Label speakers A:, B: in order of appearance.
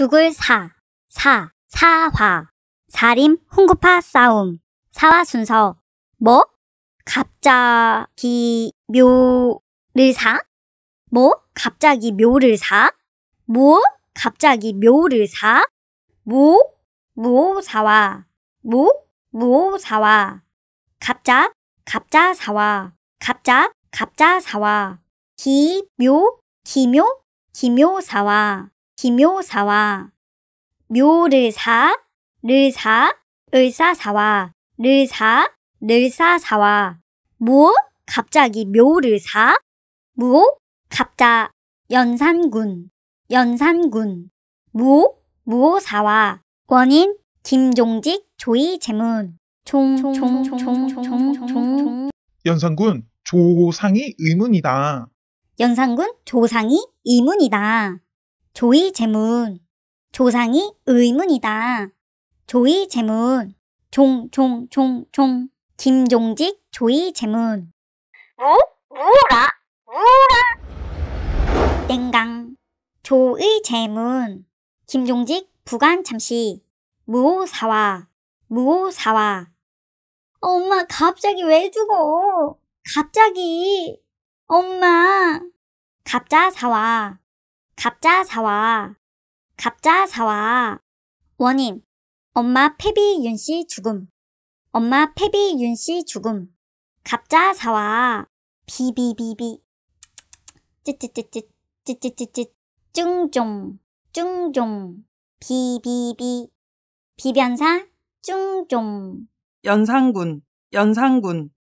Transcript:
A: 죽을 사, 사, 사화, 살림 홍구파 싸움, 사화 순서, 뭐? 갑자기 묘를 사? 뭐? 갑자기 묘를 사? 뭐? 갑자기 묘를 사? 뭐? 뭐 사와, 뭐? 뭐 사와, 갑자, 갑자 사와, 갑자, 갑자 사와, 기묘, 기묘, 기묘 사와. 기묘사와 묘를 사, 르 사, 을사사와 르 사, 늘사사와 무 갑자기 묘를 사, 무 갑자 연산군, 연산군 무 무사와 원인 김종직 조이재문 총총총총총총 연산군 조상이 의문이다. 연산군 조상이 의문이다. 조이 제문. 조상이 의문이다. 조이 제문. 종, 종, 종, 종. 김종직 조이 제문. 무, 무라, 무라. 땡강. 조의 제문. 김종직 부관 참시. 무오사와, 무오사와. 어, 엄마, 갑자기 왜 죽어? 갑자기. 엄마. 갑자 사와. 갑자 사와 갑자 사와 원인 엄마 페비 윤씨 죽음 엄마 페비 윤씨 죽음 갑자 사와 비비비비 찌찌찌찌 찌찌찌찌 쭝종 쭝종 비비비 비변사 쭝종 연상군연상군